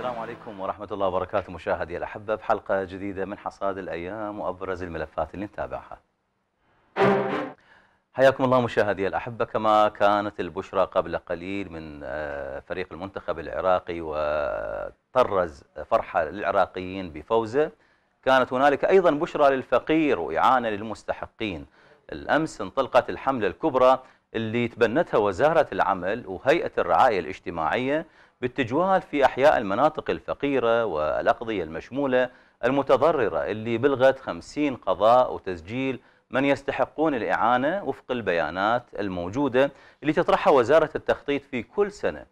السلام عليكم ورحمة الله وبركاته مشاهدي الأحبة بحلقة جديدة من حصاد الأيام وأبرز الملفات اللي نتابعها حياكم الله مشاهدي الأحبة كما كانت البشرى قبل قليل من آه، فريق المنتخب العراقي وطرز فرحة للعراقيين بفوزه كانت هنالك أيضا بشرى للفقير وإعانة للمستحقين الأمس انطلقت الحملة الكبرى اللي تبنتها وزارة العمل وهيئة الرعاية الاجتماعية بالتجوال في أحياء المناطق الفقيرة والأقضية المشمولة المتضررة اللي بلغت 50 قضاء وتسجيل من يستحقون الإعانة وفق البيانات الموجودة اللي تطرحها وزارة التخطيط في كل سنة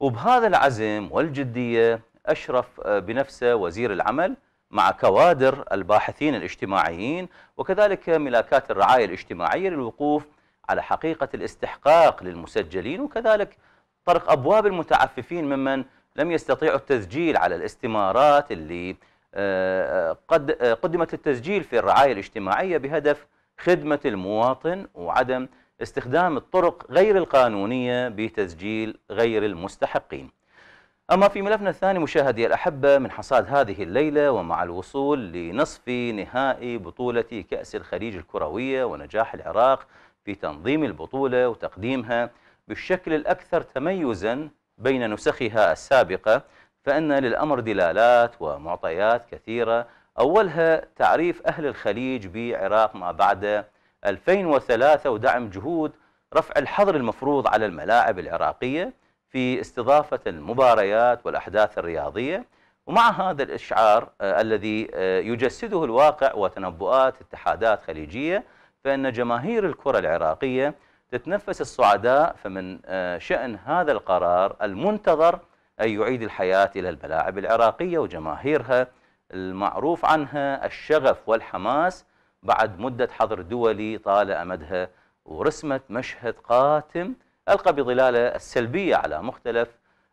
وبهذا العزم والجدية أشرف بنفسه وزير العمل مع كوادر الباحثين الاجتماعيين وكذلك ملاكات الرعاية الاجتماعية للوقوف على حقيقة الاستحقاق للمسجلين وكذلك طرق أبواب المتعففين ممن لم يستطيعوا التسجيل على الاستمارات اللي آه، آه، قد آه، قدمت التسجيل في الرعاية الاجتماعية بهدف خدمة المواطن وعدم استخدام الطرق غير القانونية بتسجيل غير المستحقين أما في ملفنا الثاني مشاهدي الأحبة من حصاد هذه الليلة ومع الوصول لنصف نهائي بطولة كأس الخليج الكروية ونجاح العراق في تنظيم البطولة وتقديمها بالشكل الأكثر تميزا بين نسخها السابقة فإن للأمر دلالات ومعطيات كثيرة أولها تعريف أهل الخليج بعراق ما بعد 2003 ودعم جهود رفع الحظر المفروض على الملاعب العراقية في استضافة المباريات والأحداث الرياضية ومع هذا الإشعار آه، الذي آه، يجسده الواقع وتنبؤات اتحادات خليجية فإن جماهير الكرة العراقية تتنفس الصعداء فمن آه، شأن هذا القرار المنتظر أن يعيد الحياة إلى الملاعب العراقية وجماهيرها المعروف عنها الشغف والحماس بعد مدة حظر دولي طال أمدها ورسمت مشهد قاتم ألقى بظلاله السلبية على مختلف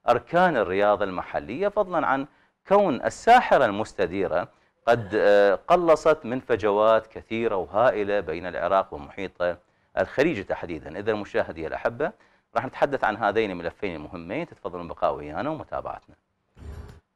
أركان الرياضة المحلية فضلا عن كون الساحرة المستديرة قد آه، قلصت من فجوات كثيرة وهائلة بين العراق ومحيطه الخليج تحديدا إذا مشاهدي الأحبة راح نتحدث عن هذين الملفين المهمين تتفضلون البقاء ويانا ومتابعتنا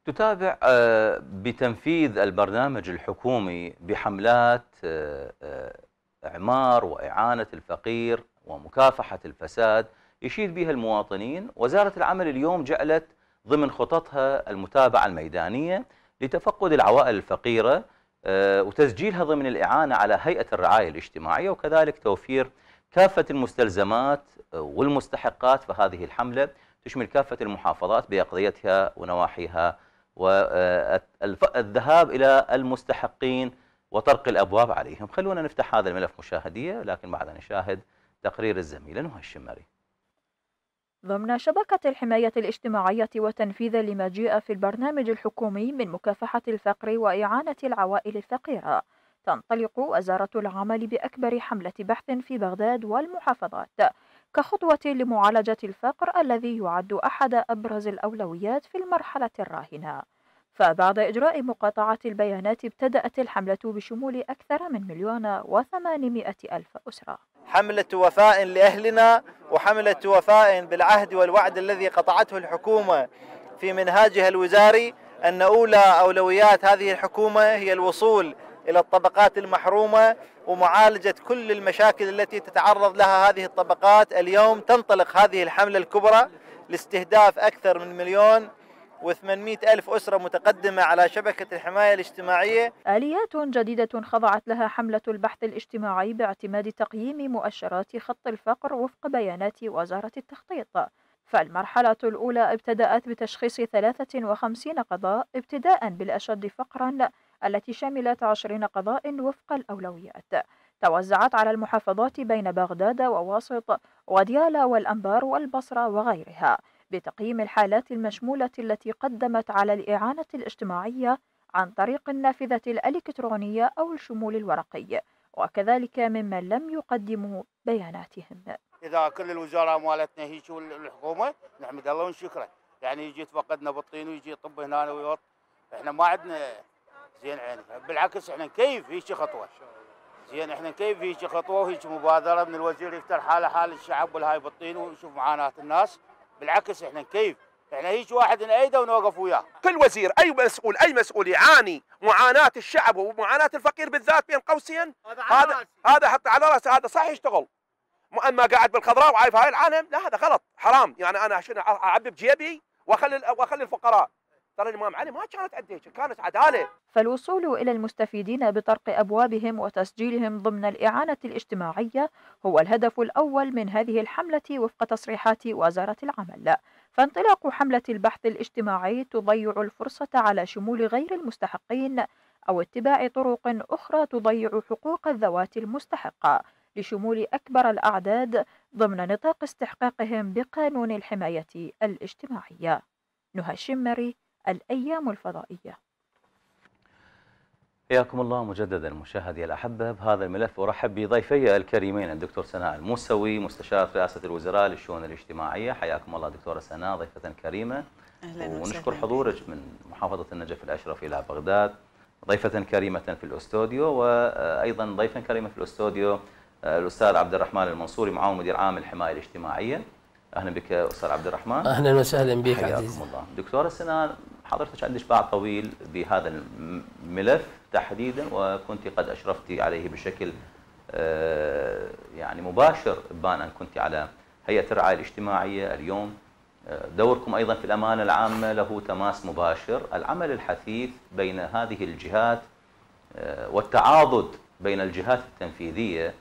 تتابع آه، بتنفيذ البرنامج الحكومي بحملات آه، آه، إعمار وإعانة الفقير ومكافحة الفساد يشيد بها المواطنين وزارة العمل اليوم جعلت ضمن خططها المتابعة الميدانية لتفقد العوائل الفقيرة وتسجيلها ضمن الإعانة على هيئة الرعاية الاجتماعية وكذلك توفير كافة المستلزمات والمستحقات فهذه الحملة تشمل كافة المحافظات بأقضيتها ونواحيها والذهاب إلى المستحقين وطرق الأبواب عليهم خلونا نفتح هذا الملف مشاهدية لكن بعد أن نشاهد تقرير الزميلة نهى الشماري ضمن شبكة الحماية الاجتماعية وتنفيذا لما جاء في البرنامج الحكومي من مكافحة الفقر وإعانة العوائل الفقيرة تنطلق وزارة العمل بأكبر حملة بحث في بغداد والمحافظات كخطوة لمعالجة الفقر الذي يعد أحد أبرز الأولويات في المرحلة الراهنة فبعد إجراء مقاطعة البيانات ابتدأت الحملة بشمول أكثر من مليون وثمانمائة ألف أسرة حملة وفاء لأهلنا وحملة وفاء بالعهد والوعد الذي قطعته الحكومة في منهاجها الوزاري أن أولى أولويات هذه الحكومة هي الوصول إلى الطبقات المحرومة ومعالجة كل المشاكل التي تتعرض لها هذه الطبقات اليوم تنطلق هذه الحملة الكبرى لاستهداف أكثر من مليون و800 ألف أسرة متقدمة على شبكة الحماية الاجتماعية آليات جديدة خضعت لها حملة البحث الاجتماعي باعتماد تقييم مؤشرات خط الفقر وفق بيانات وزارة التخطيط فالمرحلة الأولى ابتدأت بتشخيص 53 قضاء ابتداء بالأشد فقرا التي شملت عشرين قضاء وفق الأولويات توزعت على المحافظات بين بغداد وواسط وديالا والأنبار والبصرة وغيرها بتقييم الحالات المشمولة التي قدمت على الإعانة الاجتماعية عن طريق النافذة الإلكترونية أو الشمول الورقي وكذلك ممن لم يقدموا بياناتهم إذا كل الوزارة مالتنا هيك والحكومة نحمد الله ونشكره يعني يجي يتفقدنا بالطين ويجي يطب هنا ويوط احنا ما عندنا زين عيني بالعكس احنا نكيف هيك خطوه زين احنا نكيف هيك خطوه وهيك مبادره من الوزير يفتر حاله حال الشعب والهاي بالطين ويشوف معاناه الناس بالعكس احنا نكيف احنا هيك واحد نأيده ونوقف وياه كل وزير اي مسؤول اي مسؤول يعاني معاناه الشعب ومعاناه الفقير بالذات بين قوسين هذا هذا حط على راسه هذا صح يشتغل اما قاعد بالخضراء وعايف هاي العالم لا هذا غلط حرام يعني انا شنو اعبي بجيبي واخلي واخلي الفقراء ترى الامام علي ما كانت هيك كانت عداله فالوصول الى المستفيدين بطرق ابوابهم وتسجيلهم ضمن الاعانه الاجتماعيه هو الهدف الاول من هذه الحمله وفق تصريحات وزاره العمل فانطلاق حمله البحث الاجتماعي تضيع الفرصه على شمول غير المستحقين او اتباع طرق اخرى تضيع حقوق الذوات المستحقه لشمول اكبر الاعداد ضمن نطاق استحقاقهم بقانون الحمايه الاجتماعيه نهى الشمري الأيام الفضائية حياكم الله مجددا مشاهدي الأحبة بهذا الملف أرحب بضيفي الكريمين الدكتور سناء الموسوي مستشارة رئاسة الوزراء للشؤون الاجتماعية حياكم الله دكتورة سناء ضيفة كريمة أهلا ونشكر حضورك من محافظة النجف الأشرف إلى بغداد ضيفة كريمة في الأستوديو وأيضا ضيفا كريما في الأستوديو الأستاذ عبد الرحمن المنصوري معاون مدير عام الحماية الاجتماعية أهلا بك أستاذ عبد الرحمن أهلا وسهلا بك حياكم الله دكتورة سناء حضرتك باع طويل بهذا الملف تحديدا وكنت قد اشرفت عليه بشكل آه، يعني مباشر بان ان كنت على هيئه الرعايه الاجتماعيه اليوم آه، دوركم ايضا في الامانه العامه له تماس مباشر، العمل الحثيث بين هذه الجهات آه، والتعاضد بين الجهات التنفيذيه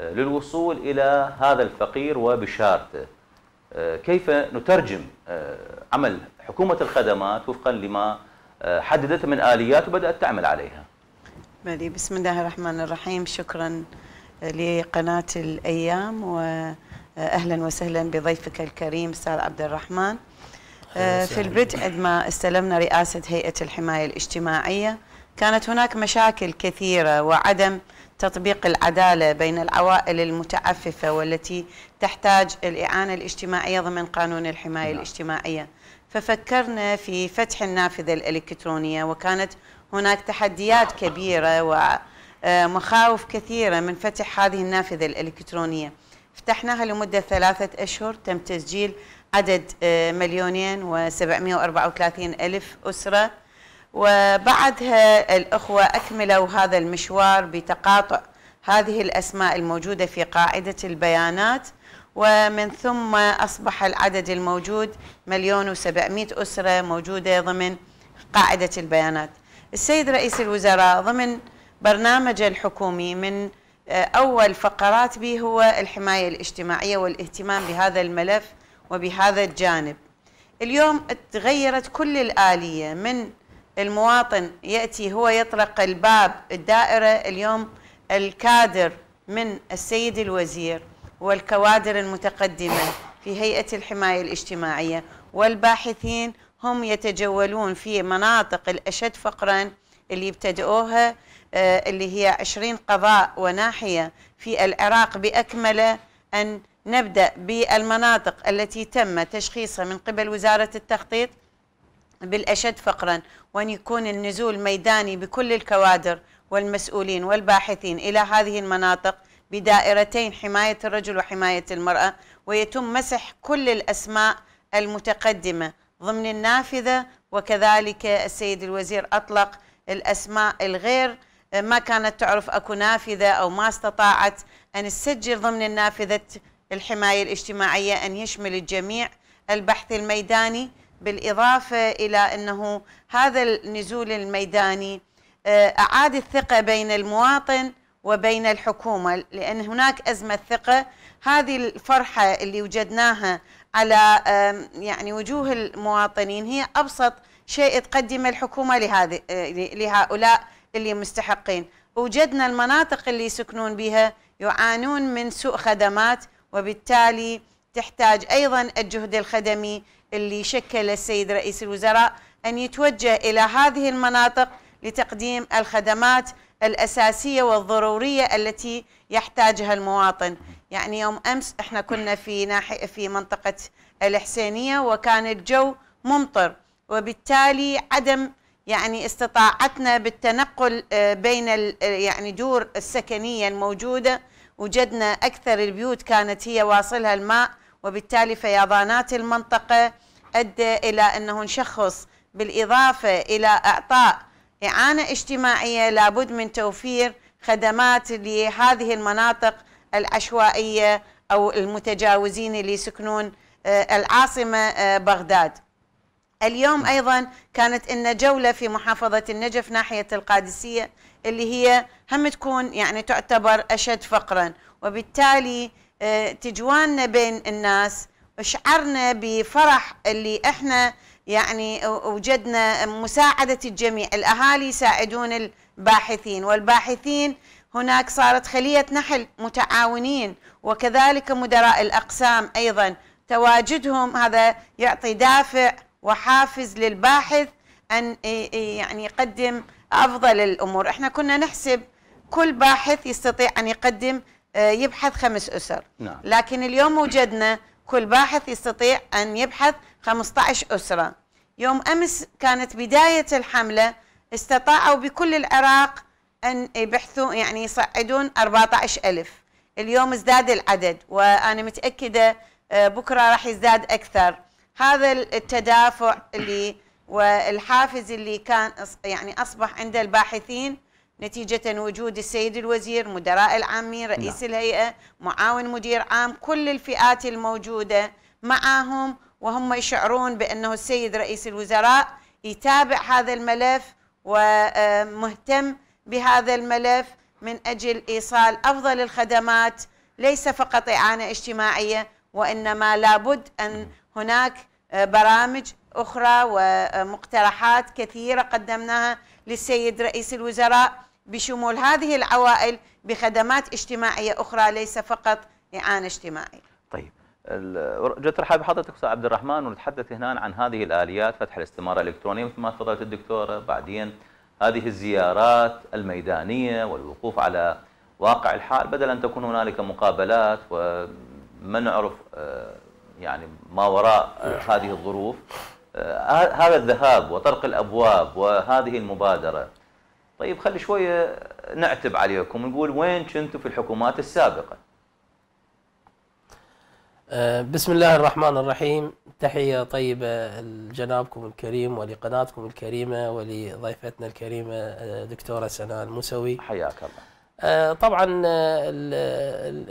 للوصول الى هذا الفقير وبشارته. كيف نترجم عمل حكومة الخدمات وفقا لما آه، حددت من آليات وبدأت تعمل عليها مالي بسم الله الرحمن الرحيم شكرا لقناة الأيام وأهلا آه، وسهلا بضيفك الكريم أستاذ عبد الرحمن آه، في البدء عندما استلمنا رئاسة هيئة الحماية الاجتماعية كانت هناك مشاكل كثيرة وعدم تطبيق العدالة بين العوائل المتعففة والتي تحتاج الإعانة الاجتماعية ضمن قانون الحماية نعم. الاجتماعية ففكرنا في فتح النافذة الإلكترونية وكانت هناك تحديات كبيرة ومخاوف آه، كثيرة من فتح هذه النافذة الإلكترونية فتحناها لمدة ثلاثة أشهر تم تسجيل عدد آه، مليونين و734 ألف أسرة وبعدها الأخوة أكملوا هذا المشوار بتقاطع هذه الأسماء الموجودة في قاعدة البيانات ومن ثم أصبح العدد الموجود مليون وسبعمائة أسرة موجودة ضمن قاعدة البيانات السيد رئيس الوزراء ضمن برنامجه الحكومي من آه، أول فقرات به هو الحماية الاجتماعية والاهتمام بهذا الملف وبهذا الجانب اليوم تغيرت كل الآلية من المواطن يأتي هو يطرق الباب الدائرة اليوم الكادر من السيد الوزير والكوادر المتقدمة في هيئة الحماية الاجتماعية والباحثين هم يتجولون في مناطق الأشد فقراً اللي ابتدأوها آه، اللي هي 20 قضاء وناحية في العراق بأكمله أن نبدأ بالمناطق التي تم تشخيصها من قبل وزارة التخطيط بالأشد فقرا وأن يكون النزول ميداني بكل الكوادر والمسؤولين والباحثين إلى هذه المناطق بدائرتين حماية الرجل وحماية المرأة ويتم مسح كل الأسماء المتقدمة ضمن النافذة وكذلك السيد الوزير أطلق الأسماء الغير ما كانت تعرف أكو نافذة أو ما استطاعت أن تسجل ضمن النافذة الحماية الاجتماعية أن يشمل الجميع البحث الميداني بالإضافة إلى أنه هذا النزول الميداني آه، أعاد الثقة بين المواطن وبين الحكومة لأن هناك أزمة ثقة هذه الفرحة اللي وجدناها على يعني وجوه المواطنين هي أبسط شيء تقدم الحكومة لهذه آه، لهؤلاء اللي مستحقين وجدنا المناطق اللي يسكنون بها يعانون من سوء خدمات وبالتالي تحتاج أيضا الجهد الخدمي اللي شكل السيد رئيس الوزراء أن يتوجه إلى هذه المناطق لتقديم الخدمات الأساسية والضرورية التي يحتاجها المواطن يعني يوم أمس إحنا كنا في, ناحية في منطقة الحسينية وكان الجو ممطر وبالتالي عدم يعني استطاعتنا بالتنقل آه، بين آه، يعني دور السكنية الموجودة وجدنا أكثر البيوت كانت هي واصلها الماء وبالتالي فيضانات المنطقة أدى إلى أنه نشخص بالإضافة إلى إعطاء إعانة اجتماعية لابد من توفير خدمات لهذه المناطق العشوائية أو المتجاوزين اللي يسكنون آه، العاصمة آه، بغداد اليوم أيضا كانت إن جولة في محافظة النجف ناحية القادسية اللي هي هم تكون يعني تعتبر أشد فقرا وبالتالي آه، تجواننا بين الناس شعرنا بفرح اللي احنا يعني وجدنا مساعدة الجميع الأهالي يساعدون الباحثين والباحثين هناك صارت خلية نحل متعاونين وكذلك مدراء الأقسام أيضا تواجدهم هذا يعطي دافع وحافز للباحث أن يعني يقدم أفضل الأمور احنا كنا نحسب كل باحث يستطيع أن يقدم آه، يبحث خمس أسر نعم. لكن اليوم وجدنا كل باحث يستطيع أن يبحث 15 أسرة يوم أمس كانت بداية الحملة استطاعوا بكل العراق أن يبحثوا يعني يصعدون 14 ألف اليوم ازداد العدد وأنا متأكدة آه، بكرة راح يزداد أكثر هذا التدافع اللي والحافز اللي كان يعني أصبح عند الباحثين نتيجة وجود السيد الوزير مدراء العامين رئيس لا. نعم. الهيئة معاون مدير عام كل الفئات الموجودة معهم وهم يشعرون بأنه السيد رئيس الوزراء يتابع هذا الملف ومهتم بهذا الملف من أجل إيصال أفضل الخدمات ليس فقط إعانة اجتماعية وإنما لابد أن هناك برامج أخرى ومقترحات كثيرة قدمناها للسيد رئيس الوزراء بشمول هذه العوائل بخدمات اجتماعية أخرى ليس فقط إعانة اجتماعية طيب جت رحاب حضرتك استاذ عبد الرحمن ونتحدث هنا عن هذه الاليات فتح الاستماره الالكترونيه مثل ما تفضلت الدكتوره بعدين هذه الزيارات الميدانيه والوقوف على واقع الحال بدل ان تكون هنالك مقابلات وما نعرف آه، يعني ما وراء آه، نعم. هذه الظروف آه، هذا الذهاب وطرق الابواب وهذه المبادره طيب خلي شويه نعتب عليكم نقول وين كنتوا في الحكومات السابقه آه، بسم الله الرحمن الرحيم تحية طيبة لجنابكم الكريم ولقناتكم الكريمة ولضيفتنا الكريمة آه، دكتورة سناء الموسوي حياك الله آه، طبعا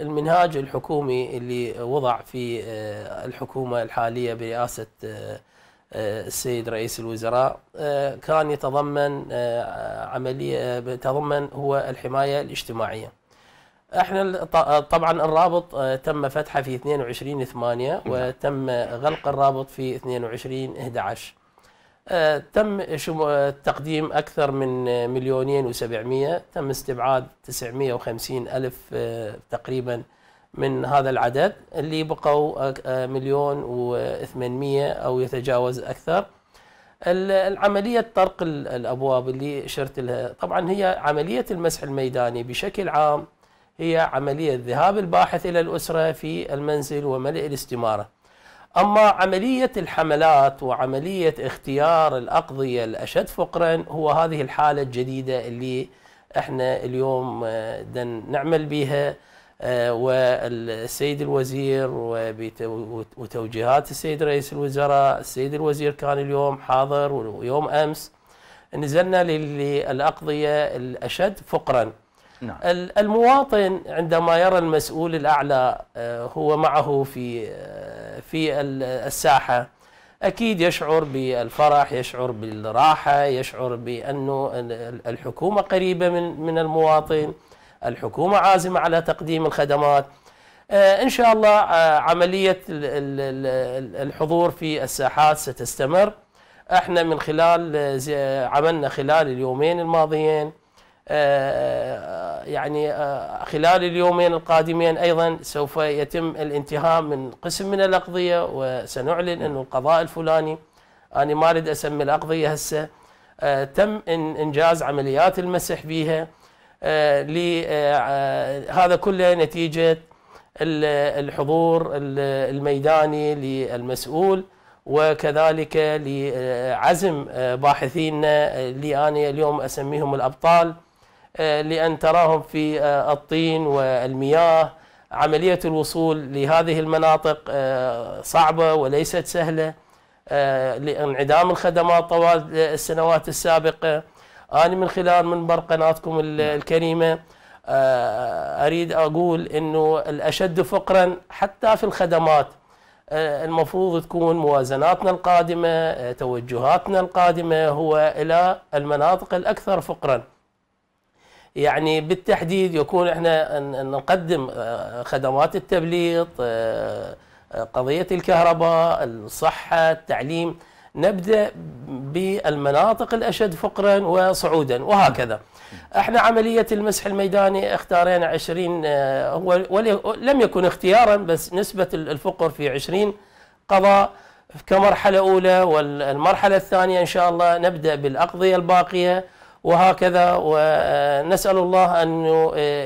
المنهاج الحكومي اللي وضع في الحكومة الحالية برئاسة السيد رئيس الوزراء كان يتضمن عملية تضمن هو الحماية الاجتماعية احنا طبعا الرابط آه، تم فتحه في 22 8 نعم. وتم غلق الرابط في 22 11 آه، تم آه، تقديم أكثر من مليونين وسبعمية تم استبعاد 950 ألف تقريبا من هذا العدد اللي بقوا مليون وثمانمية أو يتجاوز أكثر العملية طرق الأبواب اللي شرت لها طبعا هي عملية المسح الميداني بشكل عام هي عملية ذهاب الباحث إلى الأسرة في المنزل وملء الاستمارة أما عملية الحملات وعملية اختيار الأقضية الأشد فقرا هو هذه الحالة الجديدة اللي احنا اليوم آه، دن نعمل بها آه، والسيد الوزير وتوجيهات السيد رئيس الوزراء السيد الوزير كان اليوم حاضر ويوم أمس نزلنا للأقضية الأشد فقراً نعم. المواطن عندما يرى المسؤول الأعلى آه، هو معه في آه، في الساحة أكيد يشعر بالفرح يشعر بالراحة يشعر بأنه الحكومة قريبة من من المواطن الحكومة عازمة على تقديم الخدمات آه، إن شاء الله عملية الحضور في الساحات ستستمر احنا من خلال عملنا خلال اليومين الماضيين آه، يعني آه، خلال اليومين القادمين أيضا سوف يتم الانتهاء من قسم من الأقضية وسنعلن أنه القضاء الفلاني أنا ما أريد أسمي الأقضية هسه آه، تم إنجاز عمليات المسح بها هذا كله نتيجة الحضور الميداني للمسؤول وكذلك لعزم باحثينا اللي أنا اليوم أسميهم الأبطال آه، لأن تراهم في آه، الطين والمياه عملية الوصول لهذه المناطق آه، صعبة وليست سهلة لانعدام الخدمات طوال السنوات السابقة أنا من خلال منبر قناتكم نعم. الكريمة أريد أقول أنه الأشد فقرا حتى في الخدمات المفروض تكون موازناتنا القادمة توجهاتنا القادمة هو إلى المناطق الأكثر فقراً يعني بالتحديد يكون احنا نقدم آه، خدمات التبليط آه، آه، قضية الكهرباء الصحة التعليم نبدأ بالمناطق الأشد فقرا وصعودا وهكذا احنا عملية المسح الميداني اختارينا 20 هو لم يكن اختيارا بس نسبة الفقر في 20 قضاء كمرحلة أولى والمرحلة الثانية إن شاء الله نبدأ بالأقضية الباقية وهكذا ونسأل الله أن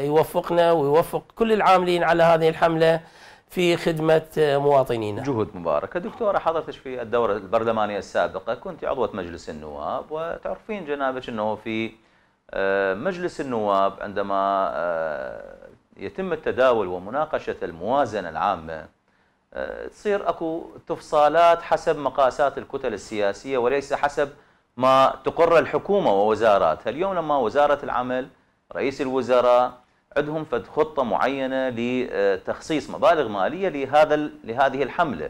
يوفقنا ويوفق كل العاملين على هذه الحملة في خدمة مواطنينا جهود مباركة دكتورة حضرتك في الدورة البرلمانية السابقة كنت عضوة مجلس النواب وتعرفين جنابك أنه في مجلس النواب عندما يتم التداول ومناقشة الموازنة العامة تصير اكو تفصالات حسب مقاسات الكتل السياسية وليس حسب ما تقر الحكومة ووزاراتها اليوم لما وزارة العمل رئيس الوزراء عندهم فد خطة معينة لتخصيص مبالغ مالية لهذا لهذه الحملة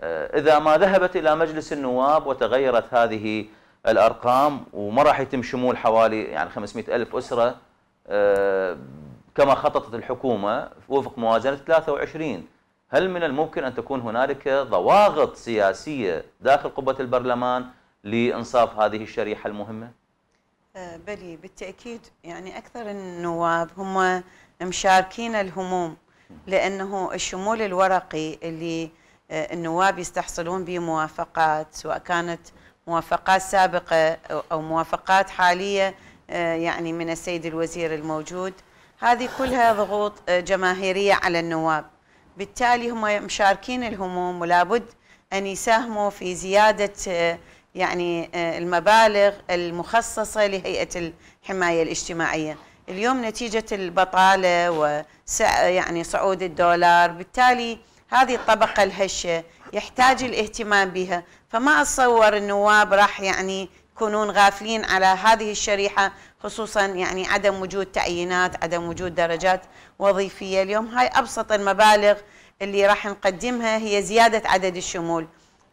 آه، إذا ما ذهبت إلى مجلس النواب وتغيرت هذه الأرقام وما راح يتم شمول حوالي يعني 500 ألف أسرة آه، كما خططت الحكومة وفق موازنة 23 هل من الممكن أن تكون هنالك ضواغط سياسية داخل قبة البرلمان لإنصاف هذه الشريحة المهمة؟ آه، بلي بالتأكيد يعني أكثر النواب هم مشاركين الهموم لأنه الشمول الورقي اللي آه، النواب يستحصلون به موافقات سواء كانت موافقات سابقة أو موافقات حالية آه، يعني من السيد الوزير الموجود هذه كلها ضغوط جماهيرية على النواب بالتالي هم مشاركين الهموم ولابد أن يساهموا في زيادة يعني آه، المبالغ المخصصة لهيئة الحماية الاجتماعية اليوم نتيجة البطالة يعني صعود الدولار بالتالي هذه الطبقة الهشة يحتاج الاهتمام بها فما أتصور النواب راح يعني يكونون غافلين على هذه الشريحة خصوصا يعني عدم وجود تعيينات عدم وجود درجات وظيفية اليوم هاي أبسط المبالغ اللي راح نقدمها هي زيادة عدد الشمول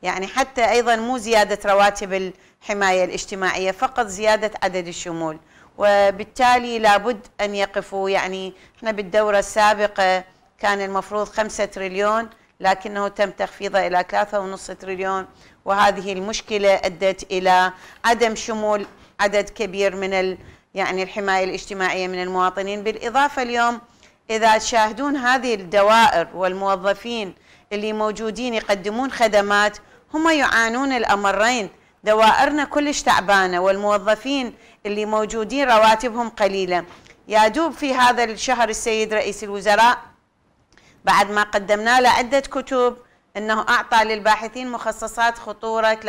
يعني حتى أيضا مو زيادة رواتب الحماية الاجتماعية فقط زيادة عدد الشمول وبالتالي لابد أن يقفوا يعني احنا بالدورة السابقة كان المفروض 5 تريليون لكنه تم تخفيضه إلى 3.5 تريليون وهذه المشكلة أدت إلى عدم شمول عدد كبير من ال يعني الحماية الاجتماعية من المواطنين بالإضافة اليوم إذا تشاهدون هذه الدوائر والموظفين اللي موجودين يقدمون خدمات هم يعانون الأمرين دوائرنا كلش تعبانة والموظفين اللي موجودين رواتبهم قليلة يا دوب في هذا الشهر السيد رئيس الوزراء بعد ما قدمنا له عدة كتب أنه أعطى للباحثين مخصصات خطورة 30%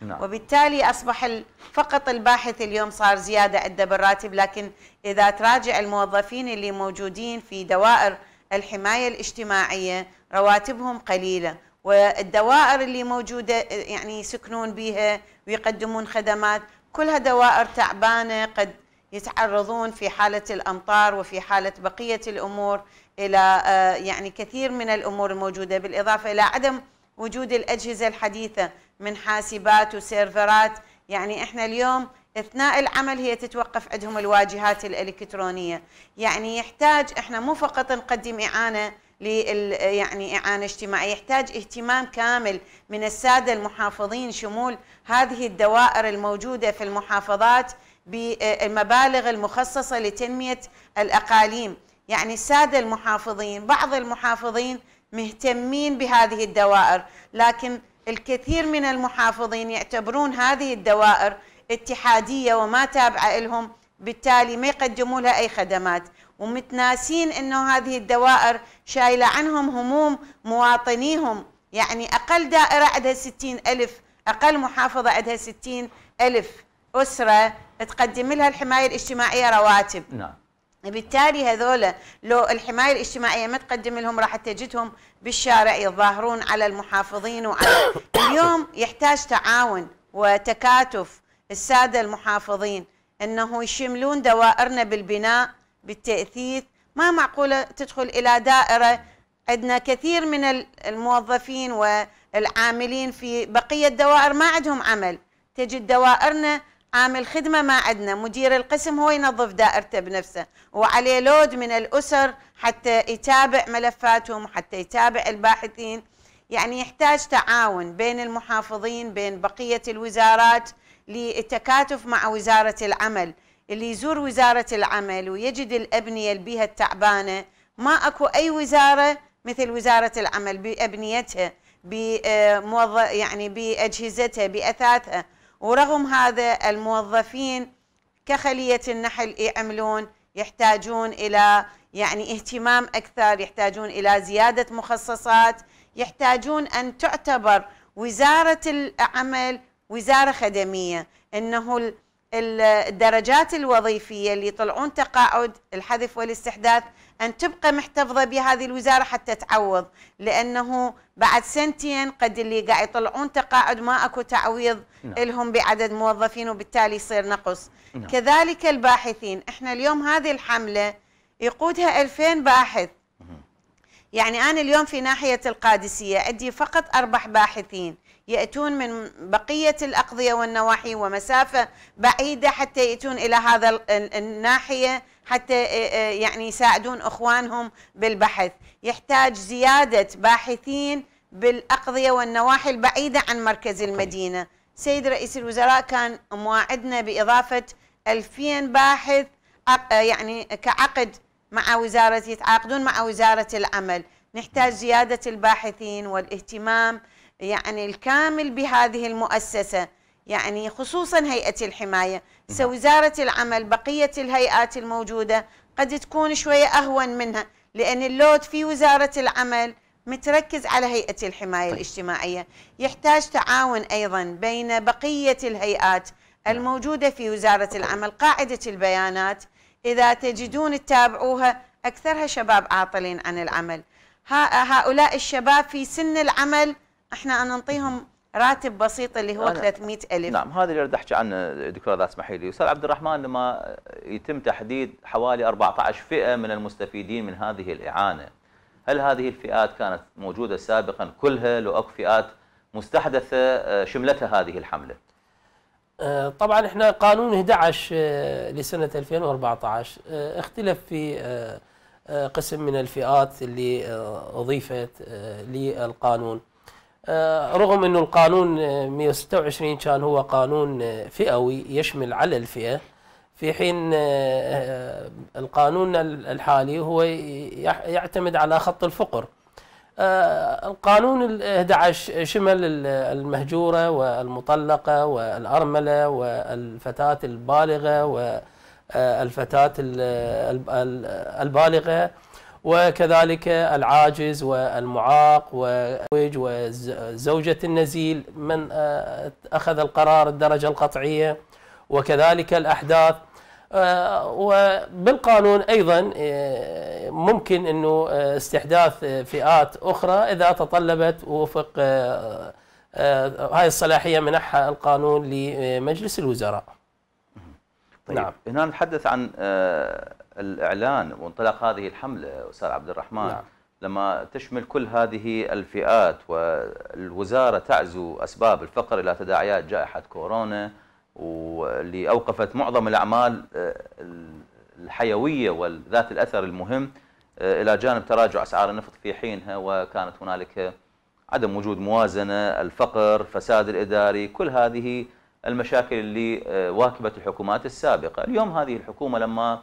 نعم. وبالتالي أصبح فقط الباحث اليوم صار زيادة عدة بالراتب لكن إذا تراجع الموظفين اللي موجودين في دوائر الحماية الاجتماعية رواتبهم قليله والدوائر اللي موجوده يعني يسكنون بها ويقدمون خدمات كلها دوائر تعبانه قد يتعرضون في حاله الامطار وفي حاله بقيه الامور الى آه، يعني كثير من الامور الموجوده بالاضافه الى عدم وجود الاجهزه الحديثه من حاسبات وسيرفرات يعني احنا اليوم اثناء العمل هي تتوقف عندهم الواجهات الالكترونيه يعني يحتاج احنا مو فقط نقدم اعانه يعني إعانة اجتماعية يحتاج اهتمام كامل من السادة المحافظين شمول هذه الدوائر الموجودة في المحافظات بالمبالغ المخصصة لتنمية الأقاليم يعني السادة المحافظين بعض المحافظين مهتمين بهذه الدوائر لكن الكثير من المحافظين يعتبرون هذه الدوائر اتحادية وما تابعة لهم بالتالي ما يقدموا لها أي خدمات ومتناسين انه هذه الدوائر شايله عنهم هموم مواطنيهم يعني اقل دائره عندها 60 الف اقل محافظه عندها 60 الف اسره تقدم لها الحمايه الاجتماعيه رواتب نعم بالتالي هذول لو الحمايه الاجتماعيه ما تقدم لهم راح تجدهم بالشارع يتظاهرون على المحافظين وعلى اليوم يحتاج تعاون وتكاتف الساده المحافظين انه يشملون دوائرنا بالبناء بالتأثيث ما معقولة تدخل إلى دائرة عندنا كثير من الموظفين والعاملين في بقية الدوائر ما عندهم عمل تجد دوائرنا عامل خدمة ما عندنا مدير القسم هو ينظف دائرته بنفسه وعليه لود من الأسر حتى يتابع ملفاتهم حتى يتابع الباحثين يعني يحتاج تعاون بين المحافظين بين بقية الوزارات للتكاتف مع وزارة العمل اللي يزور وزارة العمل ويجد الأبنية اللي بيها التعبانة ما أكو أي وزارة مثل وزارة العمل بأبنيتها بموظف يعني بأجهزتها بأثاثها ورغم هذا الموظفين كخلية النحل يعملون يحتاجون إلى يعني اهتمام أكثر يحتاجون إلى زيادة مخصصات يحتاجون أن تعتبر وزارة العمل وزارة خدمية أنه الدرجات الوظيفية اللي يطلعون تقاعد الحذف والاستحداث أن تبقى محتفظة بهذه الوزارة حتى تعوض لأنه بعد سنتين قد اللي قاعد يطلعون تقاعد ما أكو تعويض نعم. لهم بعدد موظفين وبالتالي يصير نقص نعم. كذلك الباحثين إحنا اليوم هذه الحملة يقودها 2000 باحث يعني أنا اليوم في ناحية القادسية عندي فقط أربع باحثين يأتون من بقية الأقضية والنواحي ومسافة بعيدة حتى يأتون إلى هذا الناحية حتى آه، آه، يعني يساعدون أخوانهم بالبحث يحتاج زيادة باحثين بالأقضية والنواحي البعيدة عن مركز المدينة سيد رئيس الوزراء كان مواعدنا بإضافة 2000 باحث آه، يعني كعقد مع وزارة يتعاقدون مع وزارة العمل نحتاج زيادة الباحثين والاهتمام يعني الكامل بهذه المؤسسة يعني خصوصا هيئة الحماية وزارة العمل بقية الهيئات الموجودة قد تكون شوية أهون منها لأن اللود في وزارة العمل متركز على هيئة الحماية طيب. الاجتماعية يحتاج تعاون أيضا بين بقية الهيئات الموجودة في وزارة العمل قاعدة البيانات إذا تجدون تتابعوها أكثرها شباب عاطلين عن العمل هؤلاء الشباب في سن العمل احنا نعطيهم راتب بسيط اللي هو 300 ألف نعم هذا اللي اريد احكي عنه دكتور اذا تسمحي لي استاذ عبد الرحمن لما يتم تحديد حوالي 14 فئه من المستفيدين من هذه الاعانه هل هذه الفئات كانت موجوده سابقا كلها لو اكو فئات مستحدثه آه، شملتها هذه الحمله آه، طبعا احنا قانون 11 آه، لسنه 2014 اختلف في قسم من الفئات اللي اضيفت للقانون آه، رغم انه القانون 126 آه، كان هو قانون آه، فئوي يشمل على الفئه في حين القانون الحالي هو يعتمد على خط الفقر القانون ال 11 شمل المهجوره والمطلقه والارمله والفتاه البالغه والفتاه البالغه وكذلك العاجز والمعاق وزوجة النزيل من آه، أخذ القرار الدرجة القطعية وكذلك الأحداث آه، وبالقانون أيضا آه، ممكن أنه استحداث فئات أخرى إذا تطلبت وفق هاي الصلاحية منحها القانون لمجلس الوزراء طيب نعم. هنا نتحدث عن الإعلان وانطلاق هذه الحملة أستاذ عبد الرحمن نعم. لما تشمل كل هذه الفئات والوزارة تعزو أسباب الفقر إلى تداعيات جائحة كورونا واللي أوقفت معظم الأعمال آه، الحيوية وذات الأثر المهم آه، إلى جانب تراجع أسعار النفط في حينها وكانت هنالك عدم وجود موازنة الفقر فساد الإداري كل هذه المشاكل اللي آه، واكبت الحكومات السابقة اليوم هذه الحكومة لما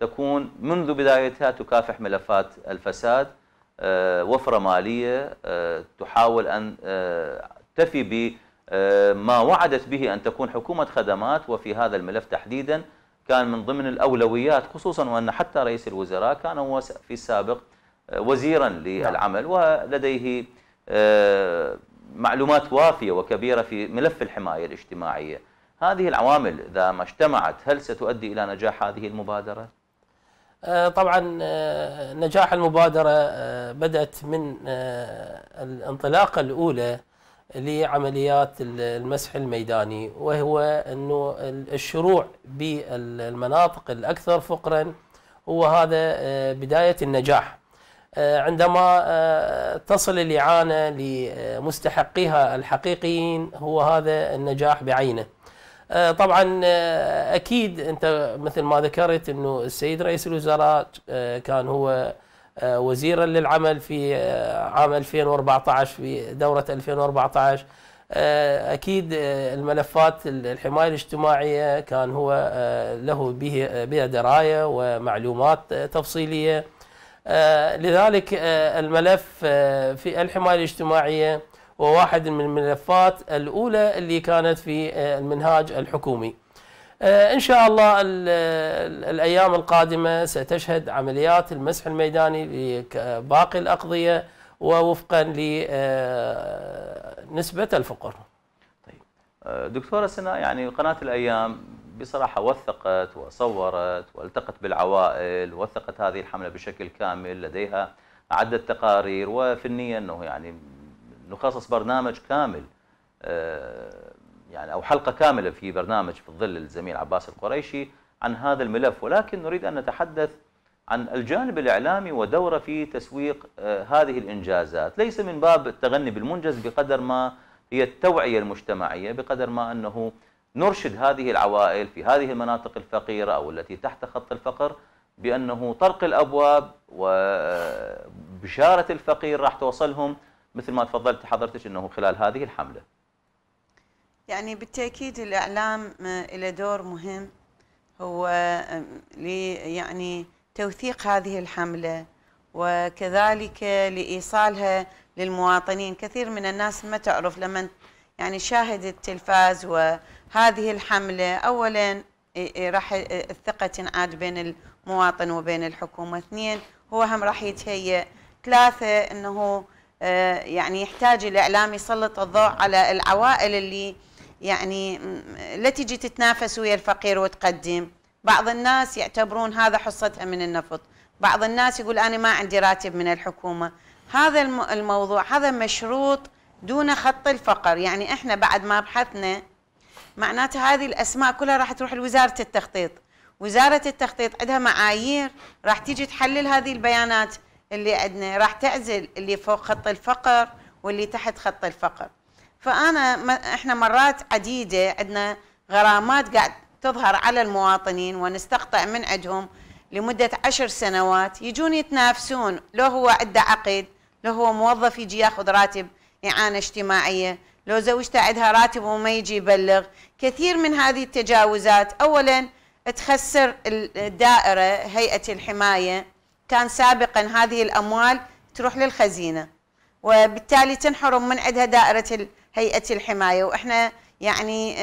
تكون منذ بدايتها تكافح ملفات الفساد آه، وفرة مالية آه، تحاول أن آه، تفي بما وعدت به أن تكون حكومة خدمات وفي هذا الملف تحديدا كان من ضمن الأولويات خصوصا وأن حتى رئيس الوزراء كان هو في السابق وزيرا للعمل نعم. ولديه معلومات وافية وكبيرة في ملف الحماية الاجتماعية هذه العوامل إذا ما اجتمعت هل ستؤدي إلى نجاح هذه المبادرة؟ آه، طبعا آه، نجاح المبادرة آه، بدأت من الانطلاقة الأولى لعمليات المسح الميداني وهو أنه الشروع بالمناطق الأكثر فقرا هو هذا بداية النجاح عندما تصل الإعانة لمستحقيها الحقيقيين هو هذا النجاح بعينه آه، طبعا آه، اكيد انت مثل ما ذكرت انه السيد رئيس الوزراء آه، كان هو وزيرا للعمل في عام 2014 في دوره 2014 اكيد الملفات الحمايه الاجتماعيه كان هو له به بها درايه ومعلومات تفصيليه لذلك الملف في الحمايه الاجتماعيه وواحد من الملفات الأولى اللي كانت في آه، المنهاج الحكومي آه، إن شاء الله الأيام القادمة ستشهد عمليات المسح الميداني لباقي الأقضية ووفقا لنسبة آه، الفقر طيب دكتورة سناء يعني قناة الأيام بصراحة وثقت وصورت والتقت بالعوائل وثقت هذه الحملة بشكل كامل لديها عدة تقارير وفنيا أنه يعني نخصص برنامج كامل آه، يعني او حلقه كامله في برنامج في ظل الزميل عباس القريشي عن هذا الملف ولكن نريد ان نتحدث عن الجانب الاعلامي ودوره في تسويق آه، هذه الانجازات، ليس من باب التغني بالمنجز بقدر ما هي التوعيه المجتمعيه بقدر ما انه نرشد هذه العوائل في هذه المناطق الفقيره او التي تحت خط الفقر بانه طرق الابواب وبشاره الفقير راح توصلهم مثل ما تفضلت حضرتك انه خلال هذه الحمله. يعني بالتاكيد الاعلام له دور مهم هو يعني توثيق هذه الحمله وكذلك لايصالها للمواطنين، كثير من الناس ما تعرف لما يعني شاهد التلفاز وهذه الحمله اولا راح الثقه تنعاد بين المواطن وبين الحكومه، اثنين هو هم راح يتهيأ، ثلاثه انه آه، يعني يحتاج الإعلام يسلط الضوء على العوائل اللي يعني لا تجي تتنافس ويا الفقير وتقدم بعض الناس يعتبرون هذا حصتها من النفط بعض الناس يقول أنا ما عندي راتب من الحكومة هذا الموضوع هذا مشروط دون خط الفقر يعني إحنا بعد ما بحثنا معناته هذه الأسماء كلها راح تروح لوزارة التخطيط وزارة التخطيط عندها معايير راح تيجي تحلل هذه البيانات اللي عندنا راح تعزل اللي فوق خط الفقر واللي تحت خط الفقر فانا ما احنا مرات عديده عندنا غرامات قاعد تظهر على المواطنين ونستقطع من عندهم لمده عشر سنوات يجون يتنافسون لو هو عنده عقد لو هو موظف يجي ياخذ راتب اعانه اجتماعيه لو زوجته عندها راتب وما يجي يبلغ كثير من هذه التجاوزات اولا تخسر الدائره هيئه الحمايه كان سابقا هذه الأموال تروح للخزينة وبالتالي تنحرم من عندها دائرة هيئة الحماية وإحنا يعني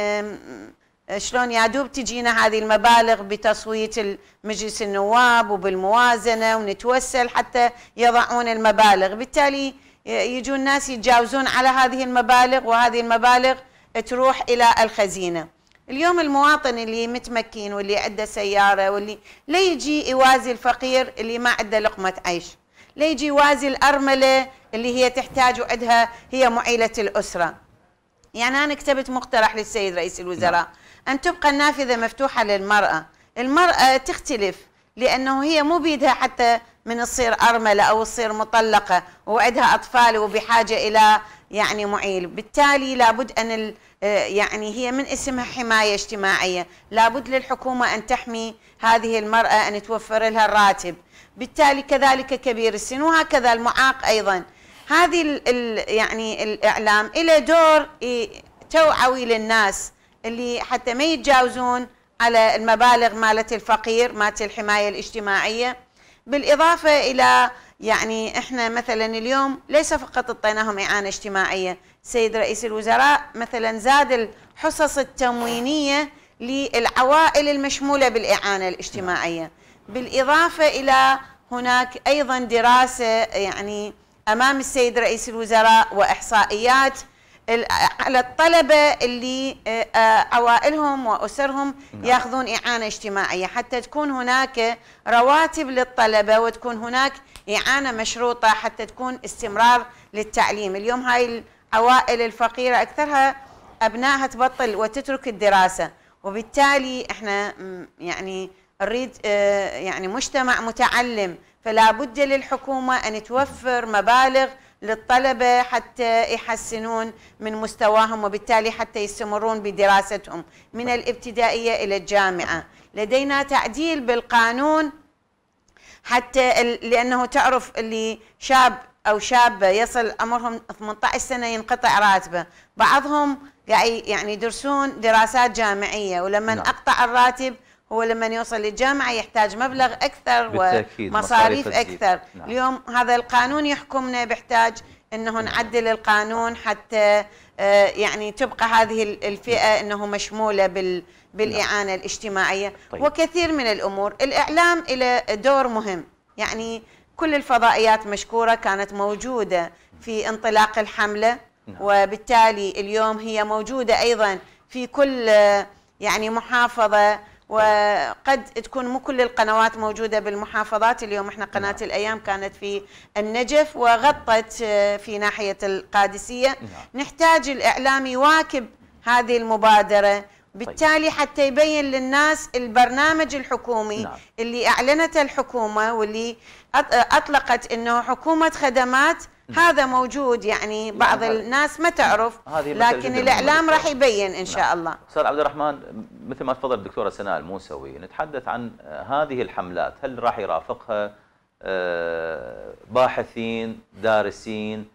شلون يا دوب تجينا هذه المبالغ بتصويت مجلس النواب وبالموازنة ونتوسل حتى يضعون المبالغ بالتالي يجون ناس يتجاوزون على هذه المبالغ وهذه المبالغ تروح إلى الخزينة اليوم المواطن اللي متمكن واللي عنده سياره واللي لا يجي يوازي الفقير اللي ما عنده لقمه عيش لا يجي يوازي الارمله اللي هي تحتاج وعدها هي معيله الاسره يعني انا كتبت مقترح للسيد رئيس الوزراء نعم. ان تبقى النافذه مفتوحه للمراه المراه تختلف لانه هي مو بيدها حتى من تصير ارمله او تصير مطلقه وعدها اطفال وبحاجه الى يعني معيل بالتالي لابد ان آه، يعني هي من اسمها حماية اجتماعية لابد للحكومة أن تحمي هذه المرأة أن توفر لها الراتب بالتالي كذلك كبير السن وهكذا المعاق أيضا هذه ال يعني الإعلام إلى دور توعوي للناس اللي حتى ما يتجاوزون على المبالغ مالت الفقير مالت الحماية الاجتماعية بالإضافة إلى يعني إحنا مثلا اليوم ليس فقط اعطيناهم إعانة اجتماعية سيد رئيس الوزراء مثلا زاد الحصص التموينية للعوائل المشمولة بالإعانة الاجتماعية بالإضافة إلى هناك أيضا دراسة يعني أمام السيد رئيس الوزراء وإحصائيات على الطلبة اللي آه، عوائلهم وأسرهم نعم. يأخذون إعانة اجتماعية حتى تكون هناك رواتب للطلبة وتكون هناك إعانة مشروطة حتى تكون استمرار للتعليم اليوم هاي عوائل الفقيرة أكثرها أبنائها تبطل وتترك الدراسة وبالتالي احنا يعني نريد آه، يعني مجتمع متعلم فلا بد للحكومة أن توفر مبالغ للطلبة حتى يحسنون من مستواهم وبالتالي حتى يستمرون بدراستهم من الابتدائية إلى الجامعة لدينا تعديل بالقانون حتى لأنه تعرف اللي شاب او شاب يصل عمرهم 18 سنه ينقطع راتبه بعضهم قاعد يعني يدرسون دراسات جامعيه ولما نعم. اقطع الراتب هو لما يوصل للجامعه يحتاج مبلغ اكثر ومصاريف اكثر نعم. اليوم هذا القانون يحكمنا بيحتاج انه نعم. نعدل القانون حتى آه، يعني تبقى هذه الفئه انه مشموله بال بالاعانه نعم. الاجتماعيه طيب. وكثير من الامور الاعلام له دور مهم يعني كل الفضائيات مشكورة كانت موجودة في انطلاق الحملة نعم. وبالتالي اليوم هي موجودة أيضا في كل يعني محافظة وقد تكون مو كل القنوات موجودة بالمحافظات اليوم احنا قناة نعم. الأيام كانت في النجف وغطت آه، في ناحية القادسية نعم. نحتاج الإعلام يواكب هذه المبادرة طيب. بالتالي حتى يبين للناس البرنامج الحكومي نعم. اللي اعلنته الحكومه واللي اطلقت انه حكومه خدمات هذا موجود يعني بعض الناس ما تعرف لكن الاعلام راح يبين ان شاء نعم. الله استاذ عبد الرحمن مثل ما تفضل الدكتوره سناء الموسوي نتحدث عن هذه الحملات هل راح يرافقها آه، باحثين دارسين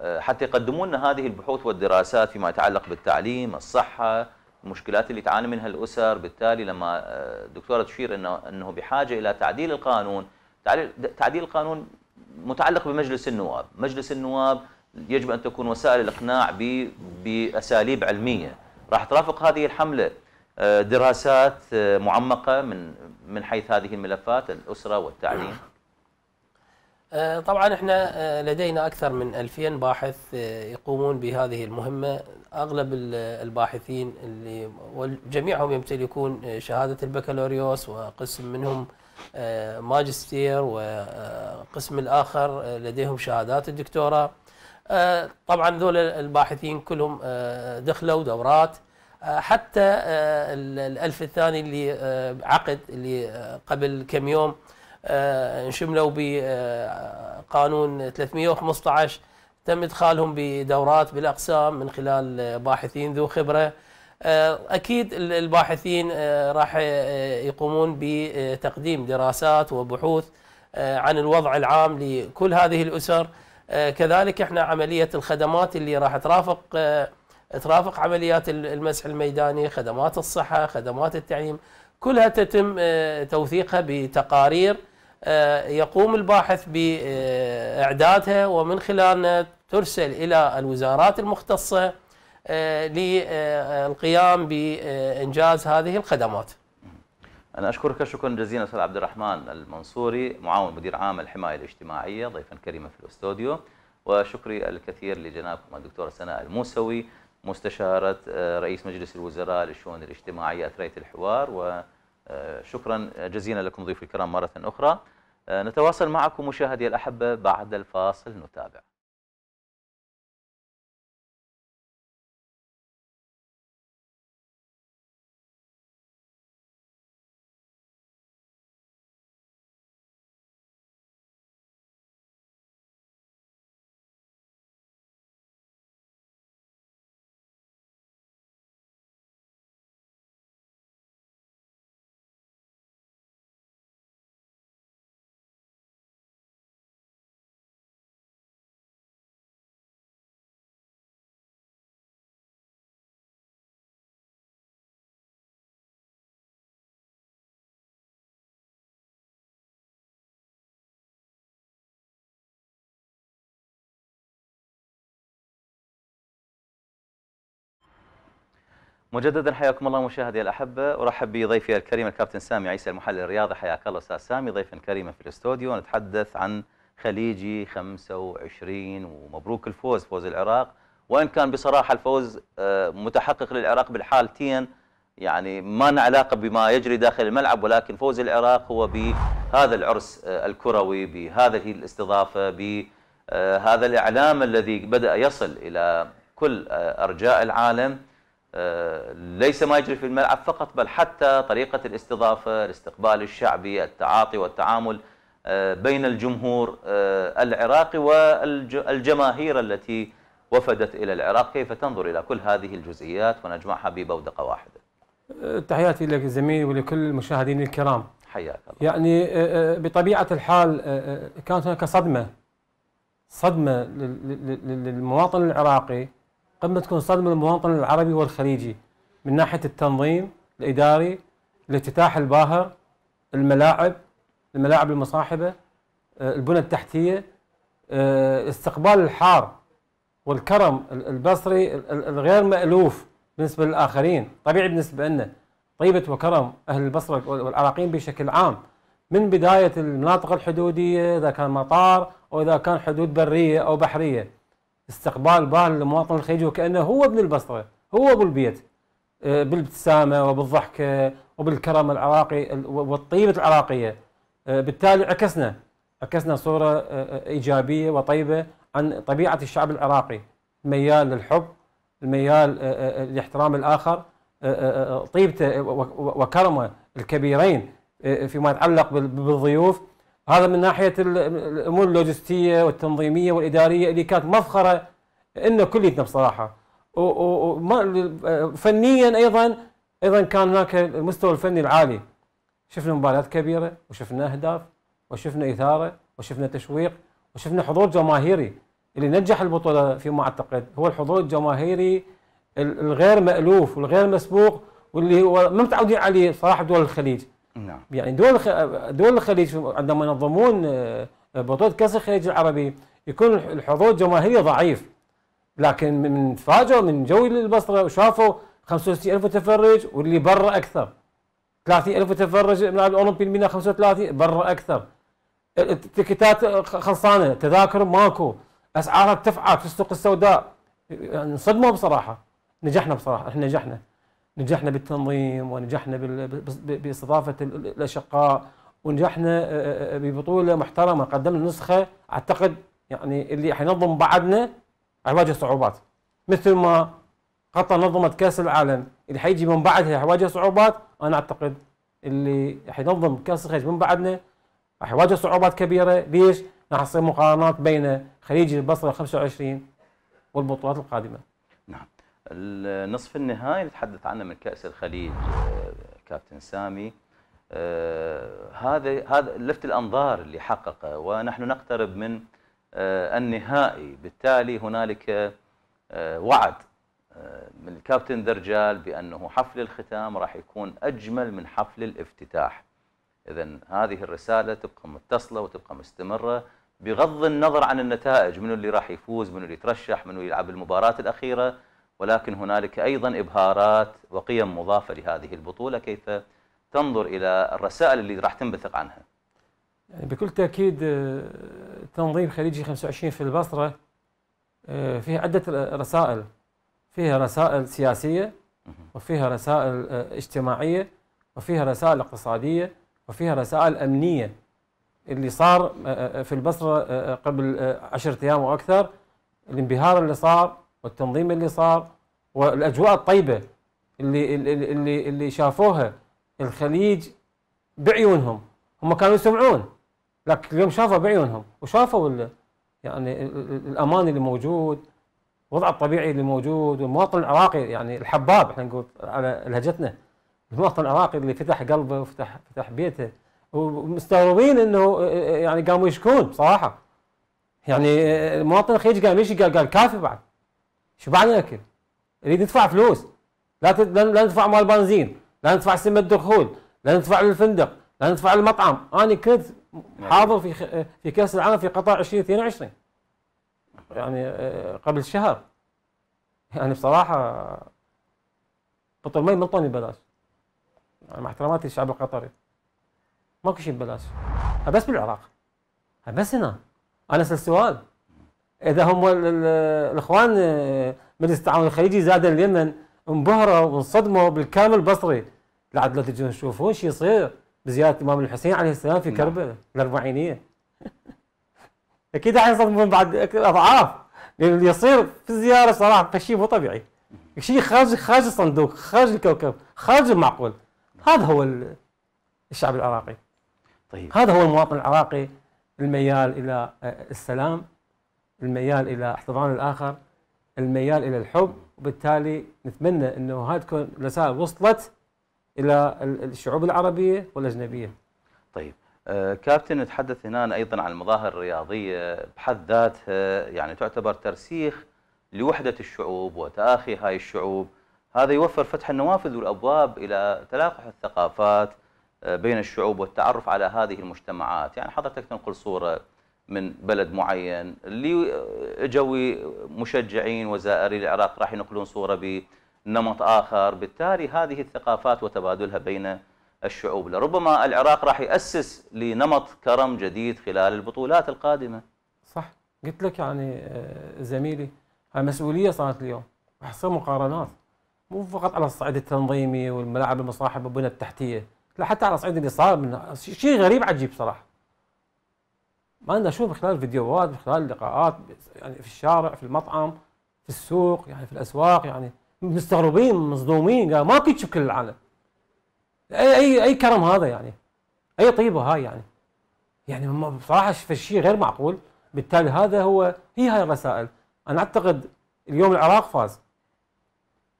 آه، حتى يقدموا لنا هذه البحوث والدراسات فيما يتعلق بالتعليم الصحه المشكلات اللي تعاني منها الاسر بالتالي لما الدكتوره آه، تشير انه انه بحاجه الى تعديل القانون تعديل القانون متعلق بمجلس النواب مجلس النواب يجب أن تكون وسائل الإقناع بأساليب علمية راح ترافق هذه الحملة آه، دراسات آه، معمقة من من حيث هذه الملفات الأسرة والتعليم آه، طبعا احنا لدينا اكثر من 2000 باحث يقومون بهذه المهمه اغلب الباحثين اللي وجميعهم يمتلكون شهاده البكالوريوس وقسم منهم آه، ماجستير وقسم الآخر آه، لديهم شهادات الدكتوراه آه، طبعا ذول الباحثين كلهم دخلوا دورات حتى الألف الثاني اللي عقد اللي قبل كم يوم انشملوا بقانون 315 تم إدخالهم بدورات بالأقسام من خلال باحثين ذو خبرة آه، اكيد الباحثين آه، راح آه، يقومون بتقديم دراسات وبحوث عن الوضع العام لكل هذه الاسر كذلك احنا عمليه الخدمات اللي راح ترافق ترافق عمليات المسح الميداني خدمات الصحه خدمات التعليم كلها تتم توثيقها بتقارير يقوم الباحث باعدادها ومن خلالها ترسل الى الوزارات المختصه آه، للقيام بإنجاز هذه الخدمات أنا أشكرك شكرا جزيلا أستاذ عبد الرحمن المنصوري معاون مدير عام الحماية الاجتماعية ضيفا كريما في الاستوديو وشكري الكثير لجنابكم الدكتورة سناء الموسوي مستشارة آه، رئيس مجلس الوزراء للشؤون الاجتماعية أثرية الحوار وشكرا آه، جزيلا لكم ضيوف الكرام مرة أخرى نتواصل معكم مشاهدي الأحبة بعد الفاصل نتابع مجددا حياكم الله مشاهدي الاحبه ارحب بضيفي الكريم الكابتن سامي عيسى المحلل الرياضي حياك الله استاذ سامي ضيفا كريما في الاستوديو نتحدث عن خليجي 25 ومبروك الفوز فوز العراق وان كان بصراحه الفوز آه، متحقق للعراق بالحالتين يعني ما لنا علاقه بما يجري داخل الملعب ولكن فوز العراق هو بهذا العرس آه، الكروي بهذه الاستضافه بهذا آه، الاعلام الذي بدا يصل الى كل ارجاء العالم آه، ليس ما يجري في الملعب فقط بل حتى طريقة الاستضافة الاستقبال الشعبي التعاطي والتعامل آه، بين الجمهور آه، العراقي والجماهير التي وفدت إلى العراق كيف تنظر إلى كل هذه الجزئيات ونجمعها ببودقة واحدة تحياتي لك زميلي ولكل المشاهدين الكرام حياك الله يعني بطبيعة الحال كانت هناك صدمة صدمة للمواطن العراقي قمة تكون صدمة للمواطن العربي والخليجي من ناحية التنظيم الإداري الافتتاح الباهر الملاعب الملاعب المصاحبة آه، البنى التحتية الاستقبال آه، الحار والكرم البصري الغير مألوف بالنسبة للآخرين طبيعي بالنسبة لنا طيبة وكرم أهل البصرة والعراقيين بشكل عام من بداية المناطق الحدودية إذا كان مطار أو إذا كان حدود برية أو بحرية استقبال بال المواطن الخليجي وكأنه هو ابن البصرة هو ابو البيت آه، بالابتسامة وبالضحكة آه، وبالكرم العراقي والطيبة العراقية آه، بالتالي عكسنا عكسنا صورة إيجابية وطيبة عن طبيعة الشعب العراقي ميال للحب الميال لاحترام الآخر طيبته وكرمه الكبيرين فيما يتعلق بالضيوف هذا من ناحيه الامور اللوجستيه والتنظيميه والاداريه اللي كانت مفخره إن كليتنا بصراحه وفنيا ايضا ايضا كان هناك المستوى الفني العالي شفنا مباريات كبيره وشفنا اهداف وشفنا اثاره وشفنا تشويق وشفنا حضور جماهيري اللي نجح البطوله فيما اعتقد هو الحضور الجماهيري الغير مالوف والغير مسبوق واللي هو ما متعودين عليه صراحه دول الخليج نعم يعني دول دول الخليج عندما ينظمون آه، بطولة كأس الخليج العربي يكون الحضور الجماهيري ضعيف لكن من تفاجئوا من جو البصرة وشافوا 65 ألف متفرج واللي برا أكثر 30 ألف متفرج اللاعب الأولمبي الميناء 35 برا أكثر التيكيتات خلصانة تذاكر ماكو أسعارها ارتفعت في السوق السوداء انصدموا يعني بصراحة نجحنا بصراحة احنا نجحنا نجحنا بالتنظيم ونجحنا باستضافه الاشقاء ونجحنا آه، آه، آه، ببطوله محترمه قدمنا نسخه اعتقد يعني اللي حينظم بعدنا حيواجه صعوبات مثل ما قطر نظمت كاس العالم اللي حيجي من بعدها حيواجه صعوبات انا اعتقد اللي حينظم كاس الخليج من بعدنا راح يواجه صعوبات كبيره ليش؟ راح تصير مقارنات بين خليج البصره 25 والبطولات القادمه. نعم. النصف النهائي نتحدث عنه من كاس الخليج آه، كابتن سامي آه، هذا هذا لفت الانظار اللي حققه ونحن نقترب من آه، النهائي بالتالي هنالك وعد من الكابتن درجال بانه حفل الختام راح يكون اجمل من حفل الافتتاح اذا هذه الرساله تبقى متصله وتبقى مستمره بغض النظر عن النتائج منو اللي راح يفوز منو اللي يترشح منو يلعب المباراه الاخيره ولكن هنالك أيضا إبهارات وقيم مضافة لهذه البطولة كيف تنظر إلى الرسائل اللي راح تنبثق عنها يعني بكل تأكيد آه، تنظيم خليجي 25 في البصرة آه، فيها عدة رسائل فيها رسائل سياسية وفيها رسائل آه، اجتماعية وفيها رسائل اقتصادية وفيها رسائل أمنية اللي صار في البصرة قبل 10 أيام وأكثر الانبهار اللي صار والتنظيم اللي صار والاجواء الطيبه اللي اللي اللي, اللي شافوها الخليج بعيونهم هم كانوا يسمعون لكن اليوم شافوا بعيونهم وشافوا يعني الامان اللي موجود الوضع الطبيعي اللي موجود والمواطن العراقي يعني الحباب احنا نقول على لهجتنا المواطن العراقي اللي فتح قلبه وفتح فتح بيته ومستغربين انه يعني قاموا يشكون بصراحه يعني المواطن الخليج قام يشكي قال كافي بعد شبعنا اكل نريد ندفع فلوس لا لا ندفع مال بنزين لا ندفع سمه الدخول لا ندفع للفندق لا ندفع للمطعم انا كنت حاضر في في كاس العالم في قطر 2022 يعني آه، قبل شهر يعني بصراحه بطل مي ملطوني ببلاش يعني مع احتراماتي للشعب القطري ماكو شيء ببلاش بس بالعراق بس هنا انا اسال سؤال اذا هم الاخوان مجلس التعاون الخليجي زاد اليمن انبهروا وانصدموا بالكامل بصري لعد لو تجون تشوفون شو يصير بزياره الامام الحسين عليه السلام في نعم. كربلاء الاربعينيه اكيد راح ينصدمون بعد اضعاف لان اللي يصير في الزياره صراحه شيء مو طبيعي شيء خارج خارج الصندوق خارج الكوكب خارج المعقول هذا هو الشعب العراقي طيب هذا هو المواطن العراقي الميال الى آه، السلام الميال الى احتضان الاخر الميال الى الحب وبالتالي نتمنى انه هاي تكون رسائل وصلت الى الشعوب العربيه والاجنبيه. طيب آه، كابتن نتحدث هنا ايضا عن المظاهر الرياضيه بحد ذاتها يعني تعتبر ترسيخ لوحده الشعوب وتاخي هاي الشعوب هذا يوفر فتح النوافذ والابواب الى تلاقح الثقافات آه، بين الشعوب والتعرف على هذه المجتمعات يعني حضرتك تنقل صوره من بلد معين اللي اجوا مشجعين وزائري العراق راح ينقلون صوره بنمط اخر بالتالي هذه الثقافات وتبادلها بين الشعوب لربما العراق راح ياسس لنمط كرم جديد خلال البطولات القادمه صح قلت لك يعني آه، زميلي هاي مسؤوليه صارت اليوم راح تصير مقارنات مو فقط على الصعيد التنظيمي والملاعب المصاحبه والبنى التحتيه لا حتى على صعيد اللي صار شيء غريب عجيب صراحه ما نشوف من خلال فيديوهات من خلال لقاءات يعني في الشارع في المطعم في السوق يعني في الاسواق يعني مستغربين مصدومين قال ما كنت في كل العالم اي اي اي كرم هذا يعني اي طيبه هاي يعني يعني بصراحه فشيء غير معقول بالتالي هذا هو هي هاي الرسائل انا اعتقد اليوم العراق فاز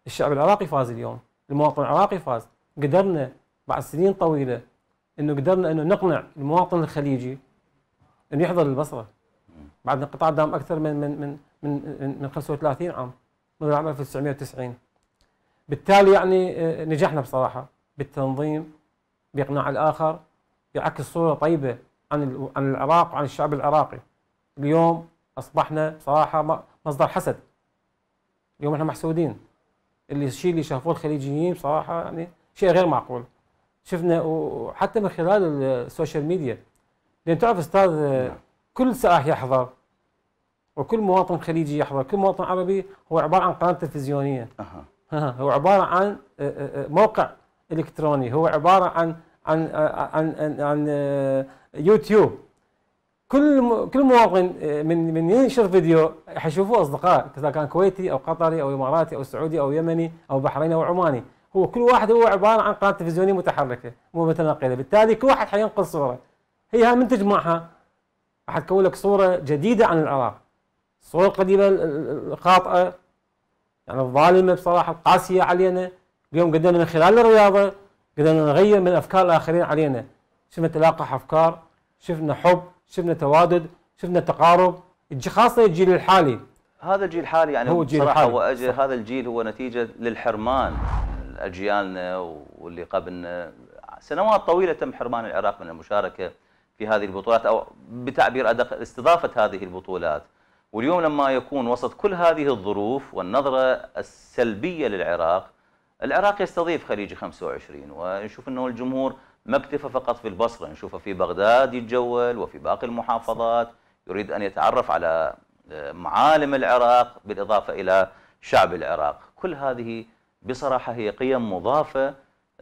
الشعب العراقي فاز اليوم المواطن العراقي فاز قدرنا بعد سنين طويله انه قدرنا انه نقنع المواطن الخليجي أن يحضر البصرة بعد انقطاع دام أكثر من من من من من 35 عام منذ العام 1990 بالتالي يعني آه، نجحنا بصراحة بالتنظيم بإقناع الآخر يعكس صورة طيبة عن عن العراق وعن الشعب العراقي اليوم أصبحنا بصراحة مصدر حسد اليوم احنا محسودين اللي الشيء اللي شافوه الخليجيين بصراحة يعني شيء غير معقول شفنا وحتى من خلال السوشيال ميديا لان تعرف استاذ كل سائح يحضر وكل مواطن خليجي يحضر كل مواطن عربي هو عباره عن قناه تلفزيونيه أه. هو عباره عن آه، آه، آه، موقع الكتروني هو عباره عن عن عن عن, عن يوتيوب كل كل مواطن من من ينشر فيديو حيشوفوه اصدقاء اذا كان كويتي او قطري او اماراتي او سعودي او يمني او بحريني او عماني هو كل واحد هو عباره عن قناه تلفزيونيه متحركه مو متنقله بالتالي كل واحد حينقل صوره هي هاي من تجمعها راح تكون لك صورة جديدة عن العراق الصورة القديمة الخاطئة يعني الظالمة بصراحة القاسية علينا اليوم قدرنا من خلال الرياضة قدرنا نغير من أفكار الآخرين علينا شفنا تلاقح أفكار شفنا حب شفنا توادد شفنا تقارب خاصة الجيل الحالي هذا الجيل الحالي يعني هو جيل صراحة هو أجل هذا الجيل هو نتيجة للحرمان أجيالنا واللي قبلنا سنوات طويلة تم حرمان العراق من المشاركة في هذه البطولات أو بتعبير أدق استضافة هذه البطولات واليوم لما يكون وسط كل هذه الظروف والنظرة السلبية للعراق العراق يستضيف خليجي 25 ونشوف أنه الجمهور ما اكتفى فقط في البصرة نشوفه في بغداد يتجول وفي باقي المحافظات يريد أن يتعرف على آه، معالم العراق بالإضافة إلى شعب العراق كل هذه بصراحة هي قيم مضافة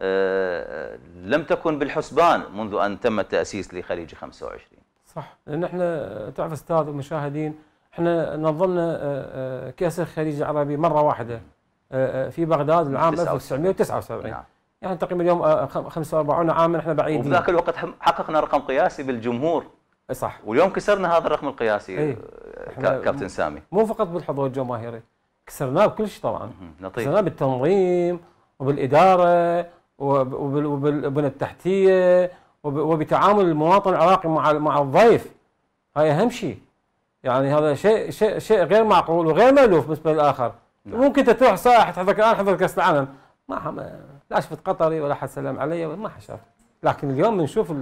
آه، لم تكن بالحسبان منذ ان تم التاسيس لخليج 25 صح لان احنا تعرف استاذ ومشاهدين احنا نظمنا آه، آه، كاس الخليج العربي مره واحده في بغداد العام 1979 نعم. يعني تقريبا اليوم 45 عاما احنا بعيدين وفي ذاك الوقت حققنا رقم قياسي بالجمهور صح واليوم كسرنا هذا الرقم القياسي ايه. كابتن سامي مو فقط بالحضور الجماهيري كسرناه بكل شيء طبعا نطيب كسرناه بالتنظيم وبالاداره وبالبنى التحتيه وبتعامل المواطن العراقي مع مع الضيف هاي اهم شيء يعني هذا شيء شيء شيء غير معقول وغير مالوف بالنسبه للاخر نعم. ممكن تروح سائح تحضر الان حضر كاس العالم ما لا شفت قطري ولا حد سلم علي ما شاف لكن اليوم بنشوف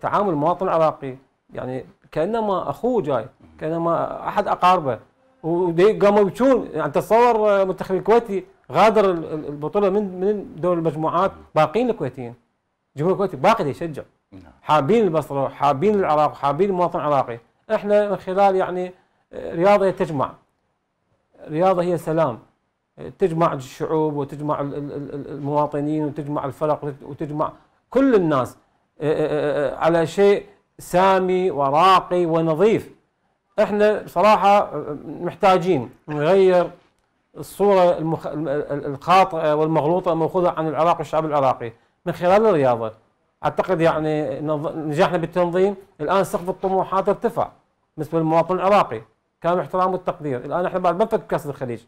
تعامل المواطن العراقي يعني كانما اخوه جاي كانما احد اقاربه وقاموا يبكون يعني تصور منتخب الكويتي غادر البطوله من من دور المجموعات باقين الكويتيين الجمهور الكويتي باقي يشجع نعم. حابين البصره حابين العراق حابين المواطن العراقي احنا من خلال يعني آه، رياضه تجمع رياضه هي سلام آه، تجمع الشعوب وتجمع المواطنين وتجمع الفرق وتجمع كل الناس آه، على شيء سامي وراقي ونظيف احنا بصراحه محتاجين نغير الصورة المخ... الخاطئة والمغلوطة المأخوذة عن العراق والشعب العراقي من خلال الرياضة أعتقد يعني نجحنا بالتنظيم الآن سقف الطموحات ارتفع بالنسبة للمواطن العراقي كان احترام والتقدير الآن احنا بعد ما نفكر بكأس الخليج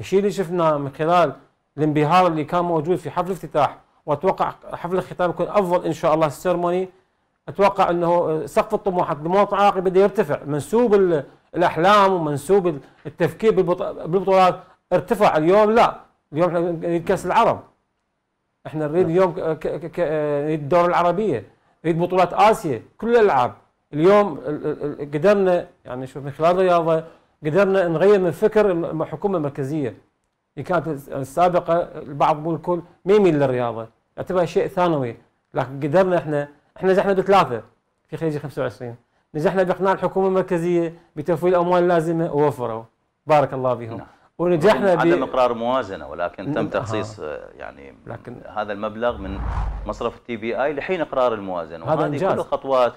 الشيء اللي شفناه من خلال الانبهار اللي كان موجود في حفل الافتتاح واتوقع حفل الختام يكون افضل ان شاء الله السيرموني اتوقع انه سقف الطموحات للمواطن العراقي بدا يرتفع منسوب الاحلام ومنسوب التفكير بالبطولات ارتفع اليوم لا اليوم احنا نريد كاس العرب احنا نريد نعم. اليوم نريد الدور العربية نريد بطولات آسيا كل الألعاب اليوم قدرنا يعني شوف من خلال الرياضة قدرنا نغير من فكر الحكومة المركزية اللي كانت السابقة البعض مو الكل ما يميل للرياضة يعتبرها شيء ثانوي لكن قدرنا احنا احنا نجحنا بثلاثة في خليج 25 نجحنا باقناع الحكومة المركزية بتوفير الأموال اللازمة ووفروا بارك الله فيهم نعم. ونجحنا ب... عدم اقرار موازنه ولكن تم تخصيص آه، يعني لكن هذا المبلغ من مصرف التي بي اي لحين اقرار الموازنه وهذه إنجاز. كل خطوات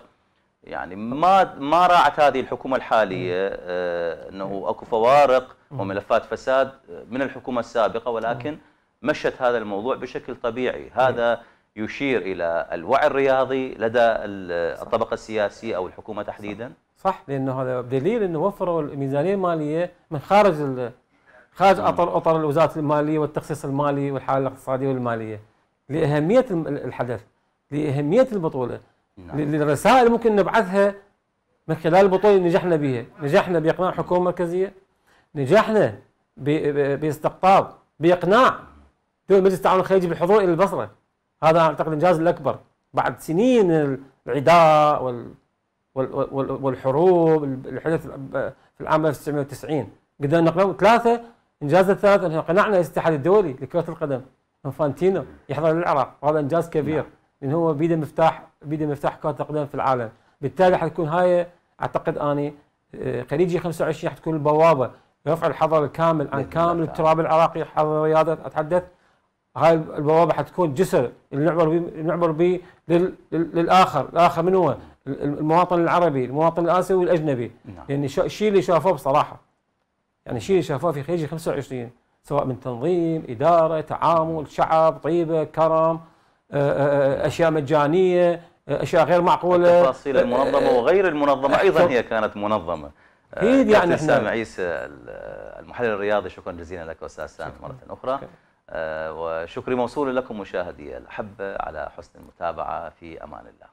يعني ما ما راعت هذه الحكومه الحاليه آه، انه اكو فوارق وملفات فساد آه، من الحكومه السابقه ولكن مشت هذا الموضوع بشكل طبيعي هذا يشير الى الوعي الرياضي لدى الطبقه السياسيه او الحكومه تحديدا صح لانه هذا دليل انه وفروا الميزانيه الماليه من خارج خارج نعم. اطر اطر الوزارات الماليه والتخصيص المالي والحاله الاقتصاديه والماليه لاهميه الحدث لاهميه البطوله نعم. للرسائل ممكن نبعثها من خلال البطوله اللي نجحنا بها نجحنا باقناع الحكومه المركزيه نجحنا باستقطاب باقناع دول مجلس التعاون الخليجي بالحضور الى البصره هذا اعتقد الانجاز الاكبر بعد سنين العداء وال والحروب الحدث في العام 1990 قدرنا نقنعهم ثلاثه الانجاز الثالث أنه قنعنا الاتحاد الدولي لكرة القدم انفانتينو يحضر للعراق وهذا إنجاز كبير نعم. لأن هو بيده مفتاح بيده مفتاح كرة القدم في العالم بالتالي حتكون هاي أعتقد أني آه، خليجي 25 حتكون البوابة رفع الحظر الكامل عن كامل التراب العراقي حظر الرياضة أتحدث هاي البوابة حتكون جسر نعبر به نعبر به للآخر الآخر من هو المواطن العربي المواطن الآسيوي والأجنبي نعم. يعني الشيء اللي شافوه بصراحة يعني شيء شفافي يجي 25 سواء من تنظيم اداره تعامل شعب طيبه كرم آه، آه، آه، اشياء مجانيه اشياء غير معقوله تفاصيل المنظمه وغير المنظمه ايضا هي كانت منظمه اكيد يعني سامي عيسى المحلل الرياضي شكرا جزيلا لك استاذ سامي مره اخرى وشكري موصول لكم مشاهدي الاحبه على حسن المتابعه في امان الله